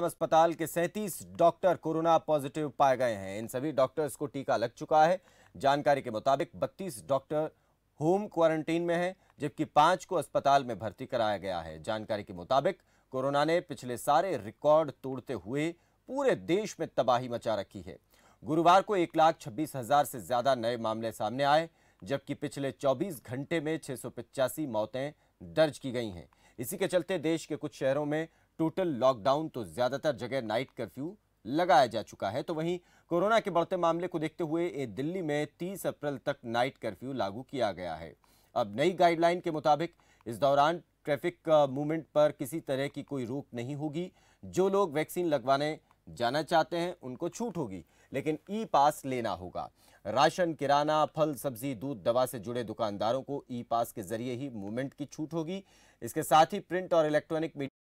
अस्पताल के 37 doctor corona positive पाए गए हैं इन सभी डॉक्टर्स को टीका लग चुका है जानकारी के मुताबिक 32 डॉक्टर होम क्वारंटीन में हैं जबकि पांच को अस्पताल में भर्ती कराया गया है जानकारी के मुताबिक कोरोना ने पिछले सारे रिकॉर्ड तोड़ते हुए पूरे देश में तबाही मचा रखी है गुरुवार को एक लाख छब्बीस हजार से ज्यादा नए मामले सामने आए जबकि पिछले 24 घंटे में छह मौतें दर्ज की गई हैं इसी के चलते देश के कुछ शहरों में टोटल लॉकडाउन तो ज़्यादातर जगह नाइट कर्फ्यू लगाया जा चुका है तो वहीं कोरोना के बढ़ते मामले को देखते हुए दिल्ली में 30 अप्रैल तक नाइट कर्फ्यू लागू किया गया है अब नई गाइडलाइन के मुताबिक इस दौरान ट्रैफिक मूवमेंट पर किसी तरह की कोई रोक नहीं होगी जो लोग वैक्सीन लगवाने जाना चाहते हैं उनको छूट होगी लेकिन ई पास लेना होगा राशन किराना फल सब्जी दूध दवा से जुड़े दुकानदारों को ई पास के जरिए ही मूवमेंट की छूट होगी इसके साथ ही प्रिंट और इलेक्ट्रॉनिक मीडिया